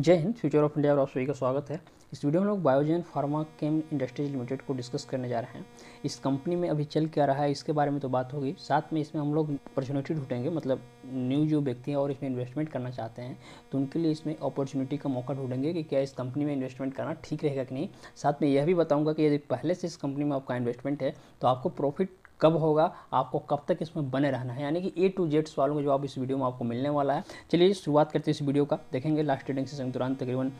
जय Hind future of India और आप सभी का स्वागत है इस वीडियो में लोग बायोजेन फार्मा केम इंडस्ट्रीज लिमिटेड को डिस्कस करने जा रहे हैं इस कंपनी में अभी चल क्या रहा है इसके बारे में तो बात होगी साथ में इसमें हम लोग अपॉर्चुनिटी ढूंढेंगे मतलब न्यू जो व्यक्ति हैं और इसमें इन्वेस्टमेंट करना चाहते हैं तो उनके लिए इसमें अपॉर्चुनिटी का मौका ढूंढेंगे कि क्या इस कंपनी में इन्वेस्टमेंट करना ठीक रहेगा कि नहीं साथ में यह भी बताऊँगा कि यदि पहले से इस कंपनी में आपका इन्वेस्टमेंट है तो आपको प्रॉफिट कब होगा आपको कब तक इसमें बने रहना है यानी कि ए टू जेड सवालों का जवाब इस वीडियो में आपको मिलने वाला है चलिए शुरुआत करते हैं इस वीडियो का देखेंगे लास्ट ट्रेडिंग सेशन के दौरान तकरीबन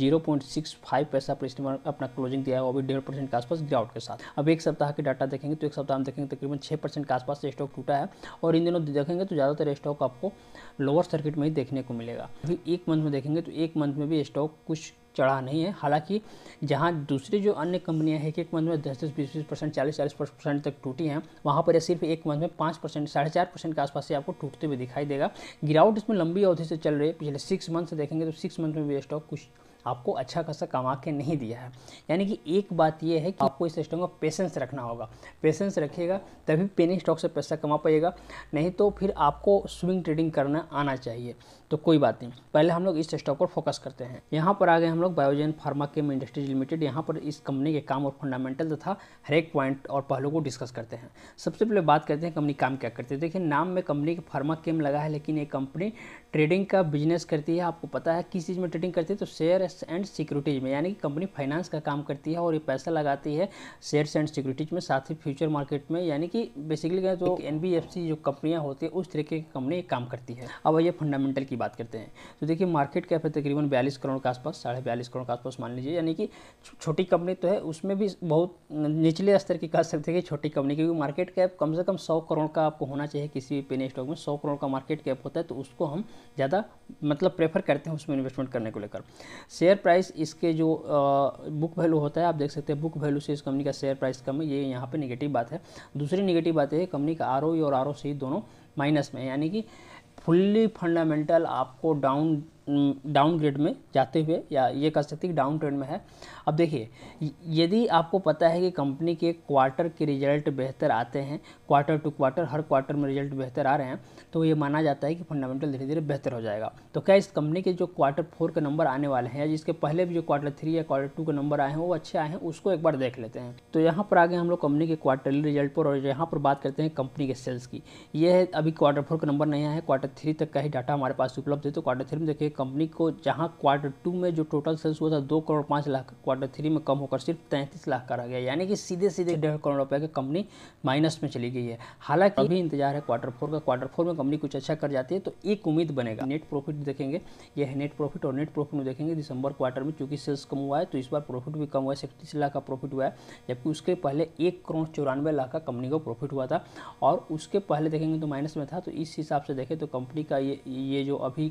जीरो पॉइंट सिक्स फाइव पैसा पर स्टीमर अपना क्लोजिंग दिया है वो भी डेढ़ परसेंट के आसपास गिरावट के साथ अब एक सप्ताह के डाटा देखेंगे तो एक सप्ताह हम देखेंगे तकरीबन छः परसेंट के आसपास स्टॉक टूटा है और इन दिनों देखेंगे तो ज़्यादातर स्टॉक आपको लोअर सर्किट में ही देखने को मिलेगा अभी एक मंथ में देखेंगे तो एक मंथ में भी स्टॉक कुछ चढ़ा नहीं है हालांकि जहां दूसरी जो अन्य कंपनियां एक एक मंथ में दस दस बीस बीस परसेंट चालीस चालीस परसेंट तक टूटी हैं वहां पर यह सिर्फ एक मंथ में पाँच परसेंट साढ़े चार परसेंट के आसपास से आपको टूटते हुए दिखाई देगा गिरावट इसमें लंबी अवधि से चल रही है पिछले सिक्स मंथ से देखेंगे तो सिक्स मंथ में भी स्टॉक कुछ आपको अच्छा खासा कमा के नहीं दिया है यानी कि एक बात यह है कि आपको इस सिस्टम का पेशेंस रखना होगा पेशेंस रखिएगा तभी पेनी स्टॉक से पैसा कमा पाएगा नहीं तो फिर आपको स्विंग ट्रेडिंग करना आना चाहिए तो कोई बात नहीं पहले हम लोग इस स्टॉक पर फोकस करते हैं यहाँ पर आ गए हम लोग बायोजेन फार्मा केम इंडस्ट्रीज लिमिटेड यहाँ पर इस कंपनी के काम और फंडामेंटल तथा हर एक पॉइंट और पहलू को डिस्कस करते हैं सबसे पहले बात करते हैं कंपनी काम क्या करती है देखिए नाम में कंपनी के फार्मा केम लगा है लेकिन ये कंपनी ट्रेडिंग का बिजनेस करती है आपको पता है किस चीज़ में ट्रेडिंग करती है तो शेयर शेयर्स एंड सिक्योरिटीज में यानी कि कंपनी फाइनेंस का काम करती है और ये पैसा लगाती है शेयर्स एंड सिक्योरिटीज में साथ ही फ्यूचर मार्केट में यानी कि बेसिकली जो एन जो कंपनियाँ होती है उस तरीके की कंपनी काम करती है अब ये फंडामेंटल की बात करते हैं तो देखिए मार्केट कैप है तकरीबन बयालीस करोड़ के आसपास साढ़े बयालीस करोड़ के आसपास मान लीजिए यानी कि छोटी कंपनी तो है उसमें भी बहुत निचले स्तर की कह सकते हैं कि छोटी कंपनी क्योंकि मार्केट कैप कम से कम सौ करोड़ का आपको होना चाहिए किसी भी पेनी स्टॉक में सौ करोड़ का मार्केट कैप होता है तो उसको हम ज़्यादा मतलब प्रेफर करते हैं उसमें इन्वेस्टमेंट करने को लेकर शेयर प्राइस इसके जो बुक वैल्यू होता है आप देख सकते हैं बुक वैल्यू से इस कंपनी का शेयर प्राइस कम है ये यहाँ पे निगेटिव बात है दूसरी निगेटिव बात है कंपनी का आर e और आर दोनों माइनस में यानी कि फुल्ली फंडामेंटल आपको डाउन डाउन ग्रेड में जाते हुए या ये कह सकते हैं कि डाउन ट्रेंड में है अब देखिए यदि आपको पता है कि कंपनी के क्वार्टर के रिजल्ट बेहतर आते हैं क्वार्टर टू क्वार्टर हर क्वार्टर में रिजल्ट बेहतर आ रहे हैं तो ये माना जाता है कि फंडामेंटल धीरे धीरे बेहतर हो जाएगा तो क्या इस कंपनी के जो क्वार्टर फोर के नंबर आने वाले हैं या जिसके पहले भी जो क्वार्टर थ्री या क्वार्टर टू के नंबर आए हैं वो अच्छे आए हैं उसको एक बार देख लेते हैं तो यहाँ पर आगे हम लोग कंपनी के क्वार्टरली रिजल्ट पर और यहाँ पर बात करते हैं कंपनी के सेल्स की ये अभी क्वार्टर फोर का नंबर नहीं आया है क्वार्टर थ्री तक का ही डाटा हमारे पास उपलब्ध है तो क्वार्टर थ्री में देखिए कंपनी को जहां क्वार्टर टू में जो टोटल सेल्स हुआ था दो करोड़ पाँच लाख क्वार्टर थ्री में कम होकर सिर्फ तैंतीस लाख करा गया यानी कि सीधे सीधे डेढ़ करोड़ रुपये की कंपनी माइनस में चली गई है हालांकि अभी इंतजार है क्वार्टर फोर का क्वार्टर फोर में कंपनी कुछ अच्छा कर जाती है तो एक उम्मीद बनेगा नेट प्रॉफिट देखेंगे यह नेट प्रॉफिट और नेट प्रॉफिट में देखेंगे दिसंबर क्वार्टर में चूंकि सेल्स कम हुआ है तो इस बार प्रॉफिट भी कम हुआ है सैंतीस लाख का प्रॉफिट हुआ है जबकि उसके पहले एक करोड़ चौरानवे लाख का कंपनी को प्रॉफिट हुआ था और उसके पहले देखेंगे तो माइनस में था तो इस हिसाब से देखें तो कंपनी का ये ये जो अभी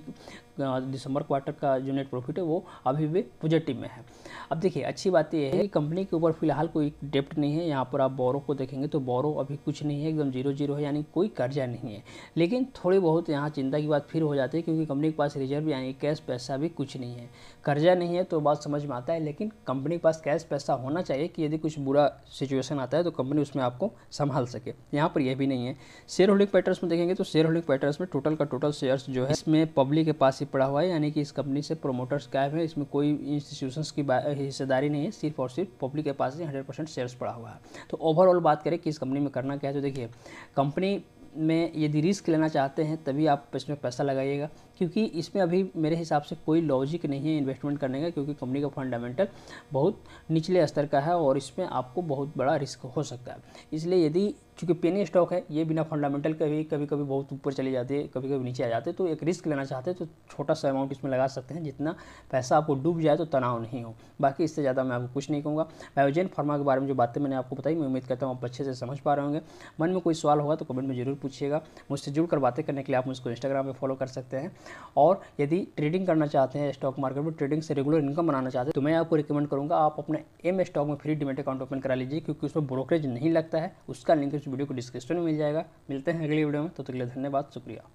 दिसंबर क्वार्टर का जो नेट प्रॉफिट है वो अभी भी पॉजिटिव में है अब देखिए अच्छी बात यह है कि कंपनी के ऊपर फिलहाल कोई डेप्ट नहीं है यहाँ पर आप बोरो को देखेंगे तो बोरो अभी कुछ नहीं है एकदम जीरो जीरो है यानी कोई कर्जा नहीं है लेकिन थोड़ी बहुत यहाँ चिंता की बात फिर हो जाती है क्योंकि कंपनी के पास रिजर्व यानी कैश पैसा भी कुछ नहीं है कर्जा नहीं है तो बात समझ में आता है लेकिन कंपनी के पास कैश पैसा होना चाहिए कि यदि कुछ बुरा सिचुएशन आता है तो कंपनी उसमें आपको संभाल सके यहाँ पर यह भी नहीं है शेयर होल्डिंग पैटर्न में देखेंगे तो शेयर होल्डिंग पैटर्स में टोटल का टोटल शेयर्स जो है इसमें पब्लिक के पास ही पड़ा हुआ है है यानी कि इस कंपनी से प्रोमोटर्स गायब है इसमें कोई इंस्टीट्यूशंस की हिस्सेदारी नहीं है सिर्फ और सिर्फ पब्लिक के पास ही हंड्रेड परसेंट शेयर्स पड़ा हुआ है तो ओवरऑल बात करें कि इस कंपनी में करना क्या है तो देखिए कंपनी में यदि रिस्क लेना चाहते हैं तभी आप इसमें पैसा लगाइएगा क्योंकि इसमें अभी मेरे हिसाब से कोई लॉजिक नहीं है इन्वेस्टमेंट करने का क्योंकि कंपनी का फंडामेंटल बहुत निचले स्तर का है और इसमें आपको बहुत बड़ा रिस्क हो सकता है इसलिए यदि चूँकि पेनी स्टॉक है ये बिना फंडामेंटल के भी कभी कभी बहुत ऊपर चले जाते हैं कभी कभी नीचे आ जाते तो एक रिस्क लेना चाहते हैं तो छोटा सा अमाउंट इसमें लगा सकते हैं जितना पैसा आपको डूब जाए तो तनाव नहीं हो बाकी इससे ज़्यादा मैं आपको कुछ नहीं कहूँगा बायोजेन फार्मा के बारे में जो बातें मैंने आपको बताई मैं उम्मीद करता हूँ आप अच्छे से समझ पा रहे होंगे मन में कोई सवाल होगा तो कमेंट में जरूर पूछिएगा मुझसे जुड़कर बातें करने के लिए आप मुझको इंस्टाग्राम पर फॉलो कर सकते हैं और यदि ट्रेडिंग करना चाहते हैं स्टॉक मार्केट में ट्रेडिंग से रेगुलर इनकम बनाना चाहते हैं तो मैं आपको रिकमेंड करूँगा आप अपने एम स्टॉक में फ्री डिमेट अकाउंट ओपन करा लीजिए क्योंकि उसमें ब्रोकरेज नहीं लगता है उसका लिंक इस वीडियो को डिस्क्रिप्शन में मिल जाएगा मिलते हैं अगली वीडियो में तो तक धन्यवाद शुक्रिया